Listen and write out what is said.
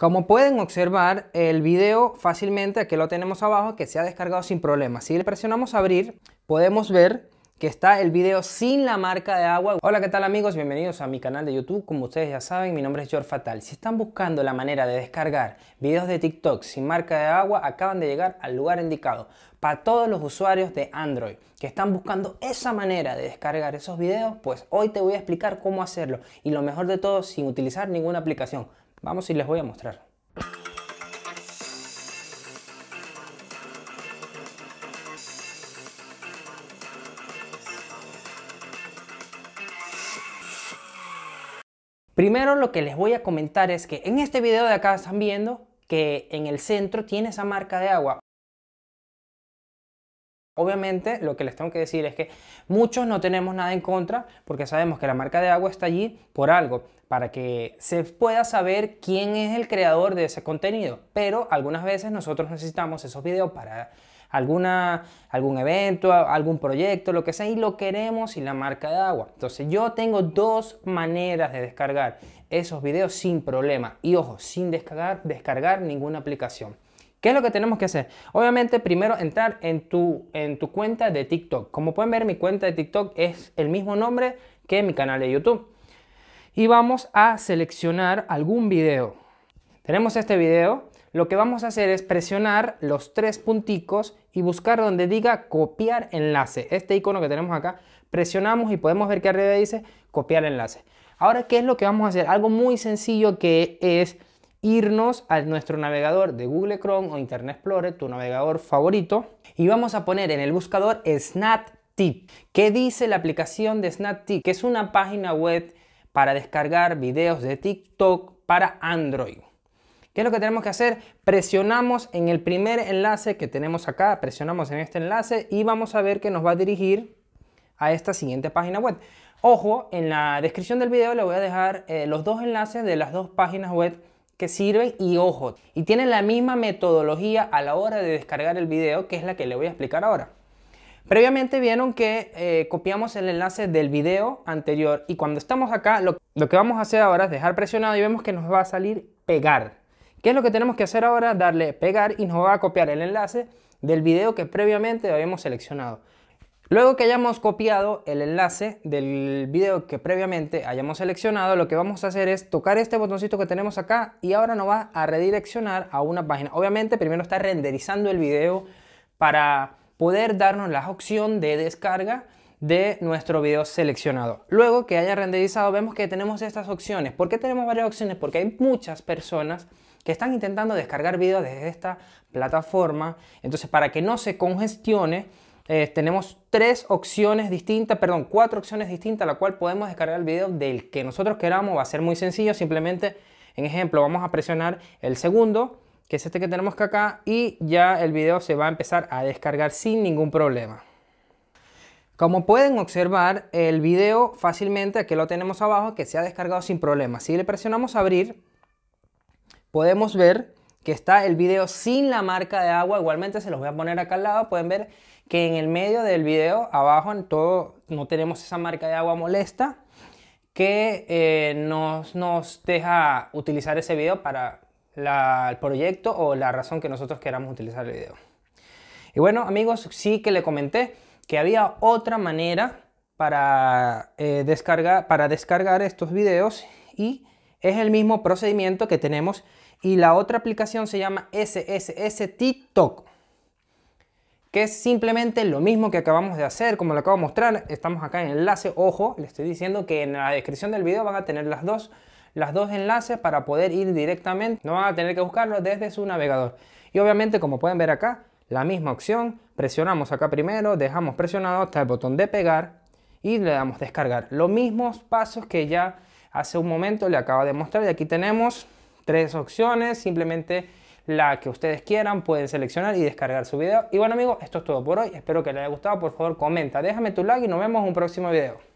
Como pueden observar, el video fácilmente, aquí lo tenemos abajo, que se ha descargado sin problema. Si le presionamos abrir, podemos ver que está el video sin la marca de agua. Hola, ¿qué tal amigos? Bienvenidos a mi canal de YouTube. Como ustedes ya saben, mi nombre es George Fatal. Si están buscando la manera de descargar videos de TikTok sin marca de agua, acaban de llegar al lugar indicado para todos los usuarios de Android que están buscando esa manera de descargar esos videos, pues hoy te voy a explicar cómo hacerlo y lo mejor de todo sin utilizar ninguna aplicación. Vamos y les voy a mostrar. Primero lo que les voy a comentar es que en este video de acá están viendo que en el centro tiene esa marca de agua. Obviamente lo que les tengo que decir es que muchos no tenemos nada en contra porque sabemos que la marca de agua está allí por algo, para que se pueda saber quién es el creador de ese contenido. Pero algunas veces nosotros necesitamos esos videos para alguna, algún evento, algún proyecto, lo que sea, y lo queremos sin la marca de agua. Entonces yo tengo dos maneras de descargar esos videos sin problema. Y ojo, sin descargar, descargar ninguna aplicación. ¿Qué es lo que tenemos que hacer? Obviamente, primero entrar en tu, en tu cuenta de TikTok. Como pueden ver, mi cuenta de TikTok es el mismo nombre que mi canal de YouTube. Y vamos a seleccionar algún video. Tenemos este video. Lo que vamos a hacer es presionar los tres punticos y buscar donde diga copiar enlace. Este icono que tenemos acá, presionamos y podemos ver que arriba dice copiar enlace. Ahora, ¿qué es lo que vamos a hacer? Algo muy sencillo que es irnos a nuestro navegador de Google Chrome o Internet Explorer, tu navegador favorito, y vamos a poner en el buscador SnapTip. ¿Qué dice la aplicación de SnapTip? Que es una página web para descargar videos de TikTok para Android. ¿Qué es lo que tenemos que hacer? Presionamos en el primer enlace que tenemos acá, presionamos en este enlace y vamos a ver que nos va a dirigir a esta siguiente página web. Ojo, en la descripción del video le voy a dejar eh, los dos enlaces de las dos páginas web que sirve y ojo, y tiene la misma metodología a la hora de descargar el video que es la que le voy a explicar ahora. Previamente vieron que eh, copiamos el enlace del video anterior y cuando estamos acá lo, lo que vamos a hacer ahora es dejar presionado y vemos que nos va a salir pegar. ¿Qué es lo que tenemos que hacer ahora? Darle pegar y nos va a copiar el enlace del video que previamente habíamos seleccionado. Luego que hayamos copiado el enlace del video que previamente hayamos seleccionado, lo que vamos a hacer es tocar este botoncito que tenemos acá y ahora nos va a redireccionar a una página. Obviamente primero está renderizando el video para poder darnos la opción de descarga de nuestro video seleccionado. Luego que haya renderizado vemos que tenemos estas opciones. ¿Por qué tenemos varias opciones? Porque hay muchas personas que están intentando descargar videos desde esta plataforma. Entonces para que no se congestione eh, tenemos tres opciones distintas, perdón, cuatro opciones distintas, la cual podemos descargar el video del que nosotros queramos. Va a ser muy sencillo, simplemente, en ejemplo, vamos a presionar el segundo, que es este que tenemos acá, y ya el video se va a empezar a descargar sin ningún problema. Como pueden observar, el video fácilmente, aquí lo tenemos abajo, que se ha descargado sin problema. Si le presionamos abrir, podemos ver que está el video sin la marca de agua. Igualmente se los voy a poner acá al lado. Pueden ver que en el medio del video, abajo en todo, no tenemos esa marca de agua molesta que eh, nos, nos, deja utilizar ese video para el proyecto o la razón que nosotros queramos utilizar el video. Y bueno, amigos, sí que le comenté que había otra manera para, eh, descargar, para descargar estos videos y es el mismo procedimiento que tenemos y la otra aplicación se llama SSS TikTok, que es simplemente lo mismo que acabamos de hacer, como le acabo de mostrar. Estamos acá en enlace. Ojo, le estoy diciendo que en la descripción del video van a tener las dos, las dos enlaces para poder ir directamente. No van a tener que buscarlo desde su navegador. Y obviamente, como pueden ver acá, la misma opción. Presionamos acá primero, dejamos presionado hasta el botón de pegar y le damos descargar. Los mismos pasos que ya hace un momento le acabo de mostrar y aquí tenemos Tres opciones, simplemente la que ustedes quieran, pueden seleccionar y descargar su video. Y bueno amigos, esto es todo por hoy, espero que les haya gustado, por favor comenta, déjame tu like y nos vemos en un próximo video.